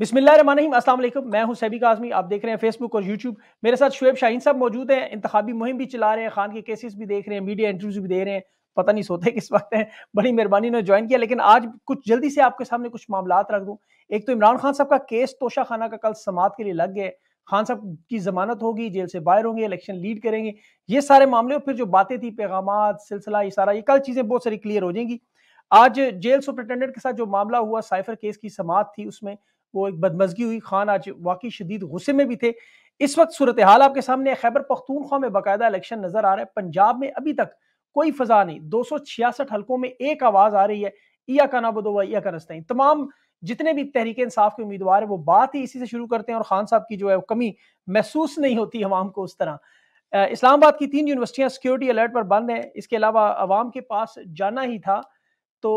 बिसमीम असल मैं हूं सैबिक आजमी आप देख रहे हैं फेसबुक और यूट्यूब मेरे साथ शुएब शाहीन साहब मौजूद हैं इंतबी मुहिम भी चला रहे हैं खान के केसेस भी देख रहे हैं मीडिया इंटरव्यूज भी दे रहे हैं पता नहीं सोते किस वक्त हैं बड़ी मेहरबानी ने ज्वाइन किया लेकिन आज कुछ जल्दी से आपके सामने कुछ मामला रख दूँ एक तो इमरान खान साहब का केस तोशा खाना का कल समात के लिए लग गए खान साहब की जमानत होगी जेल से बाहर होंगे इलेक्शन लीड करेंगे ये सारे मामले और फिर जो बातें थी पैगाम सिलसिला ये सारा ये कल चीज़ें बहुत सारी क्लियर हो जाएंगी आज जेल सुपरिटेंडेंट के साथ जो मामला हुआ साइफर केस की समात थी उसमें वो एक बदमजगी हुई खान आज वाकई शदीद गुस्से में भी थे इस वक्त सूरत हाल आपके सामने खैबर पख्तूनख्वा में बाकायदा इलेक्शन नजर आ रहा है पंजाब में अभी तक कोई फजा नहीं दो सौ छियासठ हल्कों में एक आवाज आ रही है या का नाबुदोवा या का ही तमाम जितने भी तहरीक इंसाफ के उम्मीदवार हैं वो बात ही इसी से शुरू करते हैं और खान साहब की जो है वो कमी महसूस नहीं होती हवाम को उस तरह इस्लामाबाद की तीन यूनिवर्सिटियां सिक्योरिटी अलर्ट पर बंद हैं इसके अलावा आवाम के पास जाना ही था तो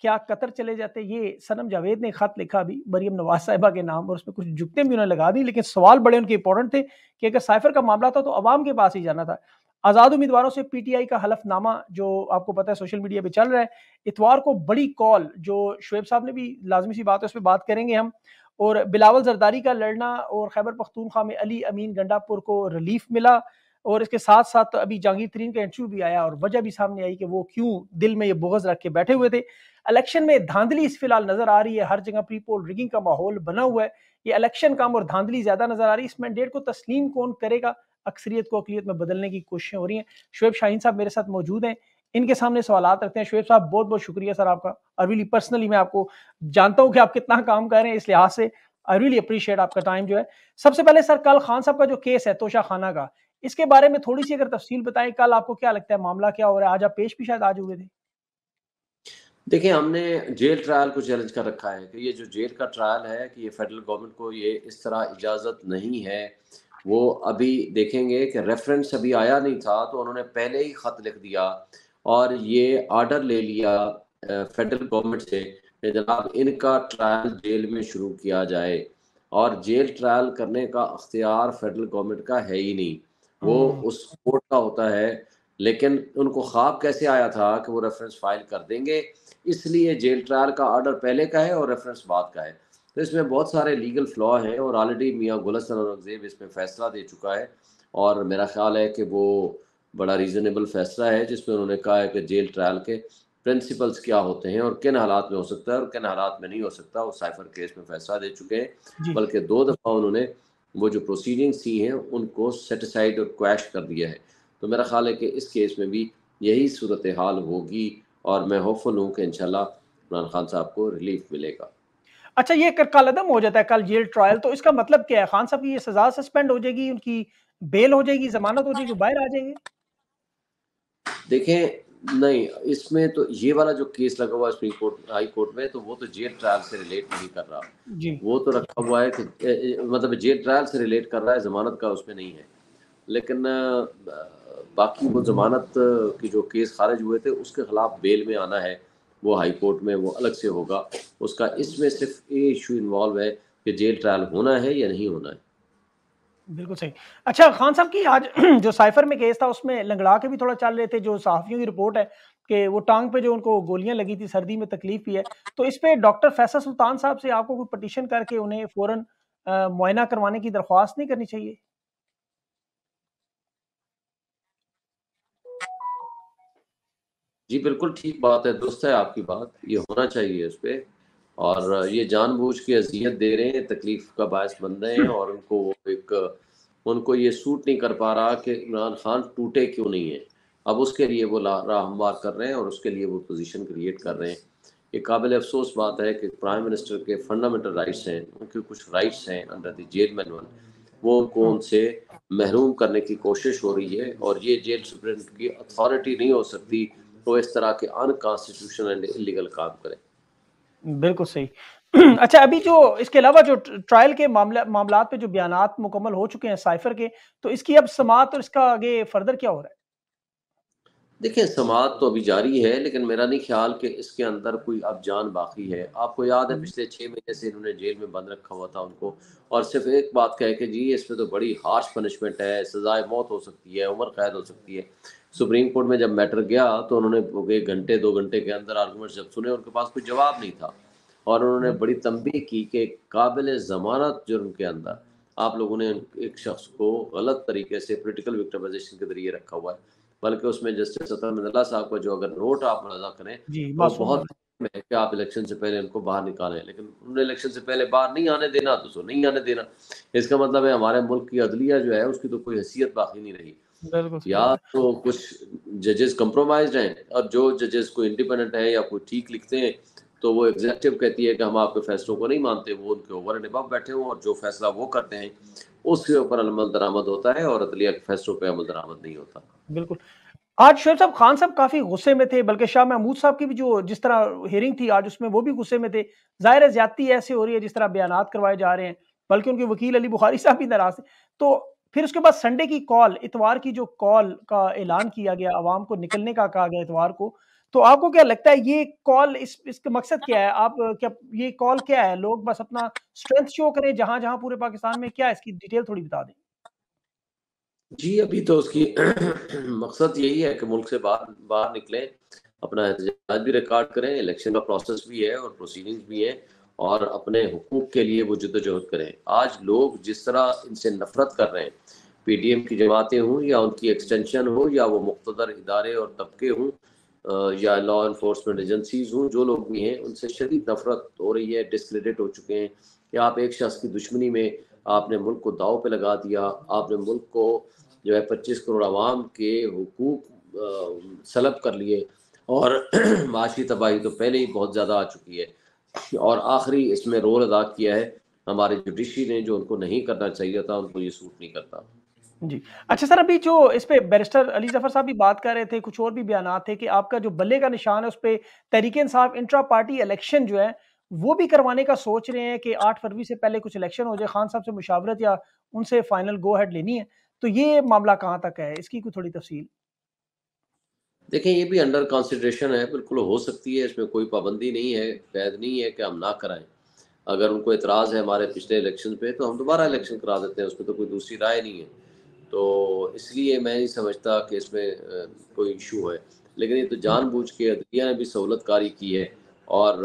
क्या कतर चले जाते ये सनम जावेद ने खत लिखा अभी मरीम नवाज साहिबा के नाम और उसमें कुछ जुकते भी उन्होंने लगा दी लेकिन सवाल बड़े उनके इंपॉर्टेंट थे कि अगर साइफर का मामला था तो आवाम के पास ही जाना था आज़ाद उम्मीदवारों से पीटीआई का हलफनामा जो आपको पता है सोशल मीडिया पे चल रहा है इतवार को बड़ी कॉल जो शुएब साहब ने भी लाजमी सी बात है उस पर बात करेंगे हम और बिलावल जरदारी का लड़ना और खैबर पख्तूनख्वा में अली अमीन गंडापुर को रिलीफ मिला और इसके साथ साथ तो अभी जहांगीर तरीन का इंटरव्यू भी आया और वजह भी सामने आई कि वो क्यों दिल में ये बोगज रख के बैठे हुए थे इलेक्शन में धांधली इस फिलहाल नजर आ रही है हर जगह प्री पोल रिगिंग का माहौल बना हुआ है ये इलेक्शन काम और धांधली ज्यादा नजर आ रही है इस मैंडेट को तस्लीम कौन करेगा अक्सरियत को अकलीत में बदलने की कोशिशें हो रही हैं शुएब शाहीन साहब मेरे साथ मौजूद हैं इनके सामने सवाल रखते हैं शुएब साहब बहुत बहुत शुक्रिया सर आपका अरविली पर्सनली मैं आपको जानता हूँ कि आप कितना काम कर रहे हैं इस लिहाज से आई रियली अप्रिशिएट आपका टाइम जो है सबसे पहले सर कल खान साहब का जो केस है तोशा खाना का इसके बारे में थोड़ी सी अगर तफसील बताएं कल आपको क्या लगता है मामला क्या हो रहा है आज आप पेश भी शायद आज हुए थे देखिए हमने जेल ट्रायल को चैलेंज कर रखा है कि ये जो जेल का ट्रायल है कि ये फेडरल गवर्नमेंट को ये इस तरह इजाज़त नहीं है वो अभी देखेंगे कि रेफरेंस अभी आया नहीं था तो उन्होंने पहले ही ख़त लिख दिया और ये आर्डर ले लिया फेडरल गवर्नमेंट से जनाब इनका ट्रायल जेल में शुरू किया जाए और जेल ट्रायल करने का अख्तियार फेडरल गवर्नमेंट का है ही नहीं वो हाँ। उस कोर्ट का होता है लेकिन उनको ख्वाब कैसे आया था कि वो रेफरेंस फाइल कर देंगे इसलिए जेल ट्रायल का ऑर्डर पहले का है और रेफरेंस बाद का है तो इसमें बहुत सारे लीगल फ्लॉ हैं और ऑलरेडी मियाँ गुलसन औरंगजेब इस पर फैसला दे चुका है और मेरा ख्याल है कि वो बड़ा रीज़नेबल फैसला है जिसमें उन्होंने कहा है कि जेल ट्रायल के प्रिंसिपल्स क्या होते हैं और किन हालात में हो सकता है और किन हालात में नहीं हो सकता वो साइफर केस में फैसला दे चुके हैं बल्कि दो दफ़ा उन्होंने वो जो प्रोसीडिंग सी हैं उनको सेटिसाइड और क्वैश कर दिया है तो मेरा ख्याल है कि इस केस में भी यही सूरत हाल होगी और मैं होपफुल हूँ कि इनशाला इमरान खान साहब को रिलीफ मिलेगा अच्छा ये कर कल अदम हो जाता है कल जेल ट्रायल तो इसका मतलब क्या है खान साहब की ये सजा सस्पेंड हो जाएगी उनकी बेल हो जाएगी जमानत हो जाएगी बाहर आ जाएंगे देखें नहीं इसमें तो ये वाला जो केस लगा हुआ है सुप्रीम कोर्ट हाई कोर्ट में तो वो तो जेल ट्रायल से रिलेट नहीं कर रहा जी। वो तो रखा हुआ है कि मतलब जेल ट्रायल से रिलेट कर रहा है जमानत का उसमें नहीं है लेकिन बाकी वो जमानत के जो केस खारिज हुए थे उसके खिलाफ बेल में आना है वो हाई कोर्ट में वो अलग से होगा उसका इसमें सिर्फ ये इशू इन्वॉल्व है कि जेल ट्रायल होना है या नहीं होना है बिल्कुल सही अच्छा खान साहब की आज जो साइफर में केस था उसमें लंगड़ा के भी थोड़ा चल रहे थे जो साफियों की रिपोर्ट है कि वो टांग पे जो उनको गोलियां लगी थी सर्दी में तकलीफ भी है तो इस पे डॉक्टर फैसल सुल्तान साहब से आपको कोई पटिशन करके उन्हें फौरन मुआयना करवाने की दरख्वास्त नहीं करनी चाहिए जी बिल्कुल ठीक बात है दोस्त है आपकी बात ये होना चाहिए इस पे और ये जानबूझ के अजियत दे रहे हैं तकलीफ का बायस बन रहे हैं और उनको उनको ये सूट नहीं कर पा रहा कि इमरान खान टूटे क्यों नहीं है अब उसके लिए वो राह हमवार कर रहे हैं और उसके लिए वो पोजीशन क्रिएट कर रहे हैं ये काबिल अफसोस बात है कि प्राइम मिनिस्टर के फंडामेंटल राइट्स हैं उनके कुछ राइट्स हैं अंडर द जेल मैनुअल वो उनको उनसे महरूम करने की कोशिश हो रही है और ये जेल सुप्रेंट की अथॉरिटी नहीं हो सकती वो तो इस तरह के अनकॉन्स्टिट्यूशनल एंड इलीगल काम करें बिल्कुल सही अच्छा अभी जो इसके अलावा जो ट्रायल के मामला मामला पे जो बयान मुकम्मल हो चुके हैं साइफर के तो इसकी अब समात और इसका आगे फर्दर क्या हो रहा है देखिए समात तो अभी जारी है लेकिन मेरा नहीं ख्याल कि इसके अंदर कोई अब जान बाकी है आपको याद है हम्म। पिछले छः महीने से इन्होंने जेल में बंद रखा हुआ था उनको और सिर्फ एक बात कहे के जी इसमें तो बड़ी हार्श पनिशमेंट है सजाए मौत हो सकती है उम्र कैद हो सकती है सुप्रीम कोर्ट में जब मैटर गया तो उन्होंने एक घंटे दो घंटे के अंदर आर्गूमेंट जब सुने उनके पास कोई जवाब नहीं था और उन्होंने हम्म। बड़ी तंबी की कि काबिल ज़मानत जुर्म के अंदर आप लोगों ने एक शख्स को गलत तरीके से पोलिटिकल विक्टमाइजेशन के जरिए रखा हुआ है बल्कि उसमें जस्टिस साहब का जो अगर नोट आप मजा करें तो बहुत कि आप इलेक्शन से पहले उनको बाहर निकालें लेकिन उन्होंने इलेक्शन से पहले बाहर नहीं आने देना तो सो नहीं आने देना इसका मतलब है हमारे मुल्क की अदलिया जो है उसकी तो कोई हैसियत बाकी नहीं रही या तो कुछ जजेस कम्प्रोमाइज हैं और जो जजेस कोई इंडिपेंडेंट है या कोई ठीक लिखते हैं तो वो एग्जेक्टिव कहती है कि हम आपके फैसलों को नहीं मानते वो उनके ओवर एंड अब बैठे हुए और जो फैसला वो करते हैं उसके ऊपर अमल दरामद होता है और अदलिया के फैसलों पर अमल दरामद नहीं होता बिल्कुल आज शोब साहब खान साहब काफ़ी गुस्से में थे बल्कि शाह महमूद साहब की भी जो जिस तरह हेयरिंग थी आज उसमें वो भी गुस्से में थे जाहिर है ज्यादती ऐसे हो रही है जिस तरह बयान करवाए जा रहे हैं बल्कि उनके वकील अली बुखारी साहब भी नाराज थे तो फिर उसके बाद संडे की कॉल इतवार की जो कॉल का ऐलान किया गया आवाम को निकलने का कहा गया इतवार को तो आपको क्या लगता है ये कॉल इस इसका मकसद क्या हाँ। है आप क्या ये कॉल क्या है लोग बस अपना स्ट्रेंथ शो करें जहां जहां पूरे पाकिस्तान में क्या है इसकी डिटेल थोड़ी बता दें जी अभी तो उसकी मकसद यही है कि मुल्क से बाहर बाहर निकलें अपना एहतजाज भी रिकॉर्ड करें इलेक्शन का प्रोसेस भी है और प्रोसीडिंग भी है और अपने हकूक के लिए वो जदोजहद करें आज लोग जिस तरह इनसे नफरत कर रहे हैं पी की जमातें हों या उनकी एक्सटेंशन हो या वो मुख्तर इदारे और तबके हों या लॉ इन्फोर्समेंट एजेंसीज हों जो लोग भी हैं उनसे शदीद नफरत हो रही है डिसक्रेडिट हो चुके हैं या आप एक शख्स की दुश्मनी में आपने मुल्क को दाव पे लगा दिया आपने मुल्क को जो है पच्चीस करोड़ आवाम के हकूक सलब कर लिए और माशी तबाही तो पहले ही बहुत ज़्यादा आ चुकी है और आखिरी इसमें रोल अदा किया है हमारे जुडिशरी ने जो उनको नहीं करना चाहिए था उनको ये सूट नहीं करता जी अच्छा सर अभी जो इस पे बैरिस्टर अली जफर साहब भी बात कर रहे थे कुछ और भी बयान थे कि आपका जो बल्ले का निशान है उस पर Tehreek Insaf intra party election जो है वो भी करवाने का सोच रहे हैं कि आठ फरवरी से पहले कुछ इलेक्शन हो जाए खान साहब से मुशावरत या उनसे फाइनल गो हेड लेनी है तो ये मामला कहाँ तक है इसकी कोई थोड़ी तफसील देखें ये भी अंडर कॉन्सिड्रेशन है बिल्कुल हो सकती है इसमें कोई पाबंदी नहीं है कैद नहीं है कि हम ना कराएं अगर उनको इतराज़ है हमारे पिछले इलेक्शन पे तो हम दोबारा इलेक्शन करा देते हैं उसमें तो कोई दूसरी राय नहीं है तो इसलिए मैं नहीं समझता कि इसमें कोई इशू है लेकिन ये तो जानबूझ के अदलिया ने भी सहूलत कारी की है और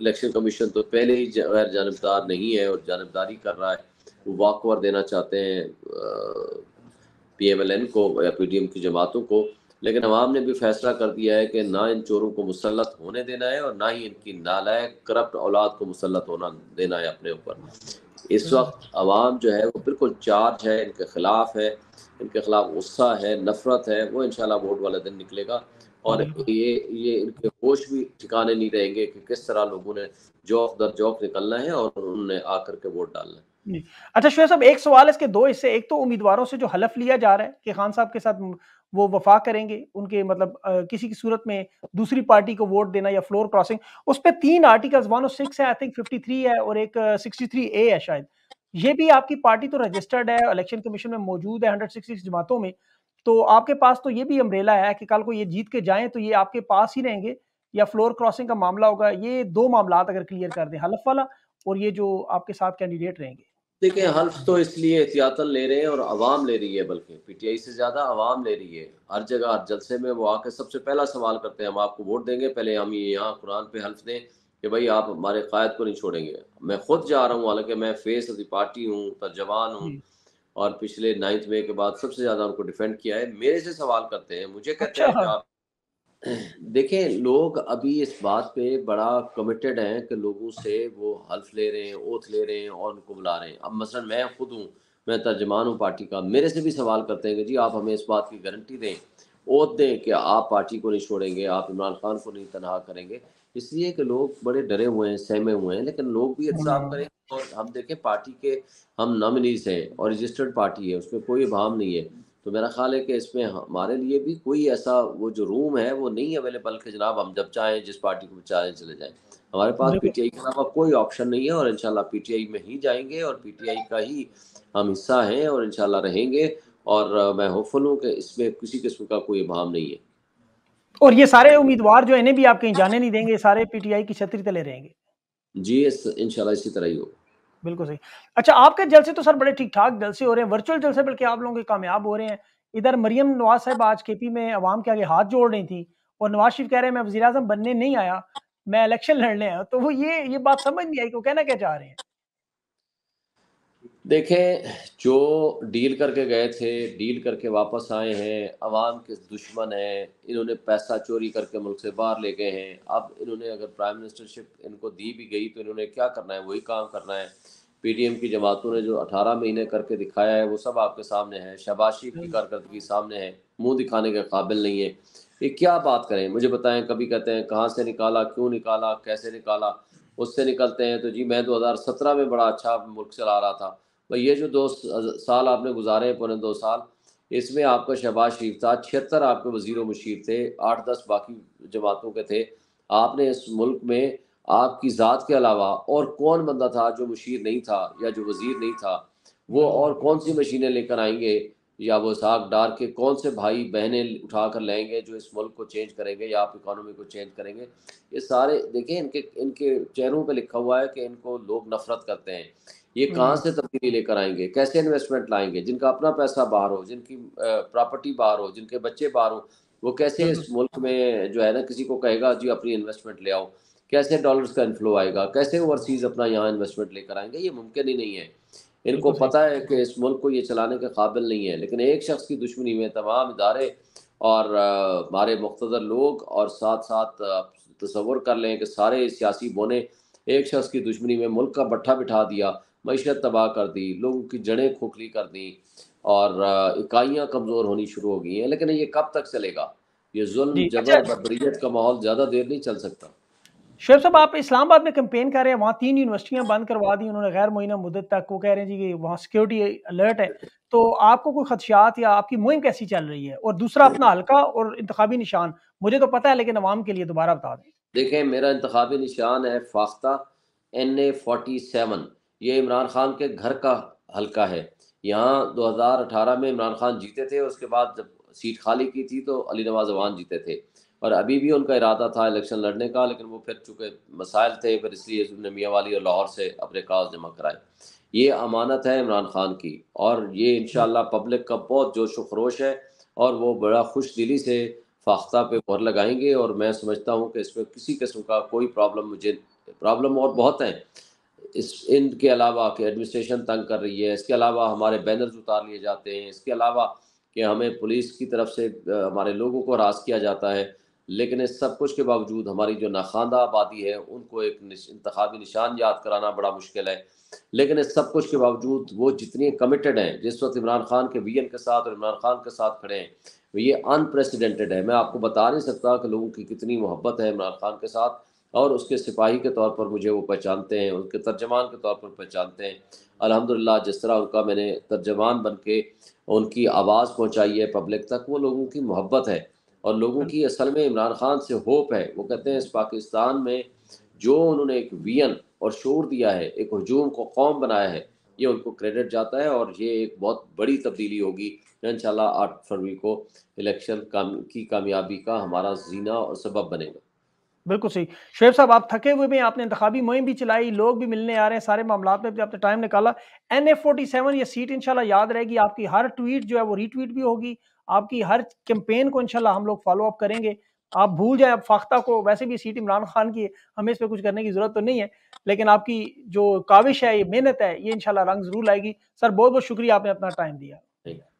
इलेक्शन कमीशन तो पहले ही गैर जानबदार नहीं है और जानबदारी कर रहा है वो वाकवर देना चाहते हैं पी एम एल एन को या पी डी एम की जमातों को लेकिन आवाम ने भी फैसला कर दिया है कि ना इन चोरों को मुसलत होने देना है और ना ही इनकी नालायक करप्ट औलाद को मुसलत होना देना है अपने ऊपर इस हम्म। वक्त आवाम जो है वो बिल्कुल चार्ज है इनके ख़िलाफ़ है इनके खिलाफ गुस्सा है नफरत है वो इनशाला वोट वाला दिन निकलेगा और हम्म। ये ये इनके होश भी ठिकाने नहीं रहेंगे कि किस तरह लोगों ने जौक दर जौक निकलना है और उन्होंने आकर के वोट डालना है अच्छा शुभ साहब एक सवाल इसके दो हिस्से एक तो उम्मीदवारों से जो हलफ लिया जा रहा है कि खान साहब के साथ वो वफा करेंगे उनके मतलब आ, किसी की सूरत में दूसरी पार्टी को वोट देना या फ्लोर क्रॉसिंग उस पर तीन आर्टिकल्स वन सिक्स oh है आई थिंक फिफ्टी थ्री है और एक सिक्सटी थ्री ए है शायद ये भी आपकी पार्टी तो रजिस्टर्ड है इलेक्शन कमीशन में मौजूद है हंड्रेड सिक्सटी जमातों में तो आपके पास तो ये भी अम्ब्रेला है कि कल को ये जीत के जाएं तो ये आपके पास ही रहेंगे या फ्लोर क्रॉसिंग का मामला होगा ये दो मामला अगर क्लियर कर दें हलफ वाला और ये जो आपके साथ कैंडिडेट रहेंगे देखिए हल्फ तो इसलिए एहतियातन ले रहे हैं और आवाम ले रही है बल्कि पीटीआई से ज़्यादा आवाम ले रही है हर जगह हर जलसे में वो आके सबसे पहला सवाल करते हैं हम आपको वोट देंगे पहले हम ये यहाँ कुरान पे हल्फ दें कि भाई आप हमारे कायद को नहीं छोड़ेंगे मैं खुद जा रहा हूँ हालांकि मैं फेस ऑफ द पार्टी हूँ तर्जवान हूँ हम्म। और पिछले नाइन्थ मे के बाद सबसे ज़्यादा उनको डिफेंड किया है मेरे से सवाल करते हैं मुझे कहते हैं अच्छा। आप देखें लोग अभी इस बात पे बड़ा कमिटेड हैं कि लोगों से वो हल्फ ले रहे हैं ओथ ले रहे हैं और उनको बुला रहे हैं अब मसलन मैं खुद हूँ मैं तर्जमान हूँ पार्टी का मेरे से भी सवाल करते हैं कि जी आप हमें इस बात की गारंटी दें ओत दें कि आप पार्टी को नहीं छोड़ेंगे आप इमरान खान को नहीं तनहा करेंगे इसलिए कि लोग बड़े डरे हुए हैं सहमे हुए हैं लेकिन लोग भी इंतजाम हाँ। करें और हम देखें पार्टी के हम नॉमिनीज हैं और रजिस्टर्ड पार्टी है उसमें कोई अभाव नहीं है तो मेरा ख्याल है कि इसमें हमारे लिए भी कोई ऐसा वो जो रूम है वो नहीं अवेलेबल के जनाब हम जब चाहें जिस पार्टी को चाहें चले जाएं हमारे पास पीटीआई के अलावा कोई ऑप्शन नहीं है और इंशाल्लाह पीटीआई में ही जाएंगे और पीटीआई का ही हम हिस्सा हैं और इंशाल्लाह रहेंगे और मैं होपफुल हूँ कि इसमें किसी किस्म का कोई अभाव नहीं है और ये सारे उम्मीदवार जो इन्हें भी आप कहीं जाने नहीं देंगे सारे पीटीआई की छतरी तले रहेंगे जी इस इनशाला इसी तरह ही होगा बिल्कुल सही अच्छा आपके जलसे तो सर बड़े ठीक ठाक जलसे हो रहे हैं वर्चुअल जलसे बल्कि आप लोगों के कामयाब हो रहे हैं इधर मरियम नवाज साहब आज के पी में अवाम के आगे हाथ जोड़ रही थी और नवाज शरीफ कह रहे हैं मैं वजी बनने नहीं आया मैं इलेक्शन लड़ने आया तो वो ये ये बात समझ नहीं आई कि वो कहना क्या चाह रहे हैं देखें जो डील करके गए थे डील करके वापस आए हैं अवाम के दुश्मन हैं इन्होंने पैसा चोरी करके मुल्क से बाहर ले गए हैं अब इन्होंने अगर प्राइम मिनिस्टरशिप इनको दी भी गई तो इन्होंने क्या करना है वही काम करना है पीडीएम की जमातों ने जो 18 महीने करके दिखाया है वो सब आपके सामने है शबाशी की हम्म। कारकर्दगी सामने है मुँह दिखाने के काबिल नहीं है ये क्या बात करें मुझे बताएं कभी कहते हैं कहाँ से निकाला क्यों निकाला कैसे निकाला उससे निकलते हैं तो जी मैं 2017 में बड़ा अच्छा मुल्क चला रहा था भाई ये जो दो साल आपने गुजारे हैं पौने दो साल इसमें आपका शहबाज शरीफ था छिहत्तर आपके वजीर मशीर थे आठ दस बाकी जमातों के थे आपने इस मुल्क में आपकी ज़ात के अलावा और कौन बंदा था जो मशीर नहीं था या जो वजीर नहीं था वो हम्म। और कौन सी मशीनें लेकर आएंगे या वो साग डार के कौन से भाई बहनें उठा कर लेंगे जो इस मुल्क को चेंज करेंगे या आप इकानी को चेंज करेंगे ये सारे देखिए इनके इनके चेहरों पे लिखा हुआ है कि इनको लोग नफरत करते हैं ये हम्म। कहाँ से तब्दीली लेकर आएंगे कैसे इन्वेस्टमेंट लाएंगे जिनका अपना पैसा बाहर हो जिनकी प्रॉपर्टी बाहर हो जिनके बच्चे बाहर हो वो कैसे इस मुल्क में जो है ना किसी को कहेगा जी अपनी इन्वेस्टमेंट ले आओ कैसे डॉलर्स का इन्फ्लो आएगा कैसे ओवरसीज अपना यहाँ इन्वेस्टमेंट लेकर आएंगे ये मुमकिन ही नहीं है इनको पता है कि इस मुल्क को ये चलाने के काबिल नहीं है लेकिन एक शख्स की दुश्मनी में तमाम इदारे और हमारे मुख्तर लोग और साथ साथ तस्वुर कर लें कि सारे सियासी बोने एक शख्स की दुश्मनी में मुल्क का भट्ठा बिठा दिया मीशत तबाह कर दी लोगों की जड़ें खोखली कर दी और इकाइयाँ कमज़ोर होनी शुरू हो गई हैं लेकिन ये कब तक चलेगा ये जुल्म जबर अच्छा बबरीत का माहौल ज़्यादा देर नहीं चल सकता शेर साहब आप इस्लामाबाद में कंपेन कर रहे हैं वहाँ तीन यूनिवर्सिटियाँ बंद करवा दी उन्होंने गैर मुइना मुदत तक वो कह रहे हैं जी कि वहाँ सिक्योरिटी अलर्ट है तो आपको कोई खदशात या आपकी मुहिम कैसी चल रही है और दूसरा अपना हल्का और इंतबी निशान मुझे तो पता है लेकिन आवाम के लिए दोबारा बता दें देखें मेरा इंतबी निशान है फाख्ता एन ए फोर्टी सेवन ये इमरान खान के घर का हल्का है यहाँ दो हज़ार अठारह में इमरान खान जीते थे उसके बाद जब सीट खाली की थी तो अली नवाज अवान जीते थे और अभी भी उनका इरादा था इलेक्शन लड़ने का लेकिन वो फिर चूंकि मसाइल थे फिर इसलिए उन्होंने मियाँ वाली और लाहौर से अपने कागज जमा कराए ये अमानत है इमरान खान की और ये इन पब्लिक का बहुत जोश खरोश है और वो बड़ा खुश दिली से फाख्ता पे मोहर लगाएंगे और मैं समझता हूँ कि इसमें किसी किस्म का कोई प्रॉब्लम मुझे प्रॉब्लम और बहुत हैं इस इनके अलावा कि एडमिनिस्ट्रेशन तंग कर रही है इसके अलावा हमारे बैनर्स उतार लिए जाते हैं इसके अलावा कि हमें पुलिस की तरफ से हमारे लोगों को हरास किया जाता है लेकिन इस सब कुछ के बावजूद हमारी जो नाखानदा आबादी है उनको एक इंतबी निशान याद कराना बड़ा मुश्किल है लेकिन इस सब कुछ के बावजूद वो जितनी कमिटेड हैं जिस वक्त इमरान खान के वीएन के साथ और इमरान खान के साथ खड़े हैं ये अनप्रेसिडेंटेड है मैं आपको बता नहीं सकता कि लोगों की कितनी मोहब्बत है इमरान खान के साथ और उसके सिपाही के तौर पर मुझे वो पहचानते हैं उनके तर्जमान के तौर पर पहचानते हैं अल्हम्दुलिल्लाह जिस तरह उनका मैंने तर्जमान बन के उनकी आवाज़ पहुँचाई है पब्लिक तक वो लोगों की मोहब्बत है और लोगों की असल में इमरान खान से होप है वो कहते हैं इस पाकिस्तान में जो उन्होंने एक वियन और शोर दिया है एक हजूम को कौम बनाया है ये उनको क्रेडिट जाता है और ये एक बहुत बड़ी तब्दीली होगी इन आठ फरवरी को इलेक्शन काम, की कामयाबी का हमारा जीना और सबब बनेगा बिल्कुल सही शेब साहब आप थके हुए भी आपने इंतबी मुहिम भी चलाई लोग भी मिलने आ रहे हैं सारे मामला में भी आपने टाइम निकाला एन एफ फोर्टी सेवन ये सीट इनशाला याद रहेगी आपकी हर ट्वीट जो है वो रीट्वीट भी होगी आपकी हर कैंपेन को इनशाला हम लोग फॉलो अप करेंगे आप भूल जाए आप फाख्ता को वैसे भी सीट इमरान खान की है हमें इस पर कुछ करने की जरूरत तो नहीं है लेकिन आपकी जो काविश है ये मेहनत है ये इनशाला रंग जरूर लाएगी सर बहुत बहुत शुक्रिया आपने अपना टाइम दिया